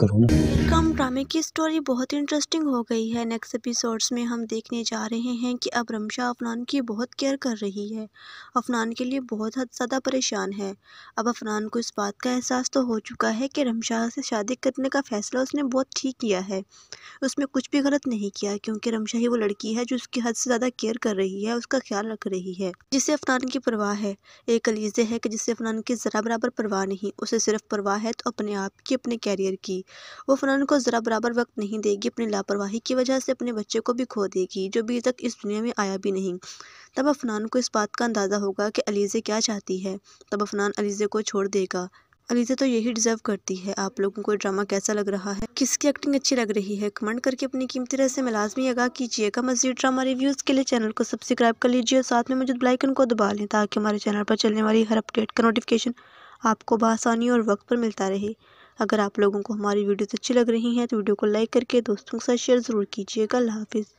कम ड्रामे की स्टोरी बहुत इंटरेस्टिंग हो गई है नेक्स्ट एपिसोड्स में हम देखने जा रहे हैं कि अब रमशा अफनान की बहुत केयर कर रही है अफनान के लिए बहुत हद ज़्यादा परेशान है अब अफनान को इस बात का एहसास तो हो चुका है कि रमशा से शादी करने का फ़ैसला उसने बहुत ठीक किया है उसमें कुछ भी गलत नहीं किया क्योंकि रमशा ही वो लड़की है जो उसकी हद से ज़्यादा केयर कर रही है उसका ख्याल रख रही है जिससे अफनान की परवाह है एक अलीजे है कि जिससे अफनान की ज़रा बराबर परवाह नहीं उसे सिर्फ परवाह है तो अपने आप की अपने कैरियर की वो फ़रहान को ज़रा बराबर वक्त नहीं देगी अपनी लापरवाही की वजह से अपने बच्चे को भी खो देगी जो अभी तक इस दुनिया में आया भी नहीं तब अफनान को इस बात का अंदाज़ा होगा कि अलीज़े क्या चाहती है तब अफनान अलीज़े को छोड़ देगा अलीज़े तो यही डिज़र्व करती है आप लोगों को ड्रामा कैसा लग रहा है किसकी एक्टिंग अच्छी लग रही है कमेंट करके अपनी कीमती रह से मिलाजमी आगा कीजिएगा मजीद ड्रामा रिव्यूज़ के लिए चैनल को सब्सक्राइब कर लीजिए और साथ में मौजूद ब्लाइकन को दबा लें ताकि हमारे चैनल पर चलने वाली हर अपडेट का नोटिफिकेशन आपको बसानी और वक्त पर मिलता रहे अगर आप लोगों को हमारी वीडियोस अच्छी लग रही हैं तो वीडियो को लाइक करके दोस्तों के साथ शेयर ज़रूर कीजिएगा अल्लाह हाफिज़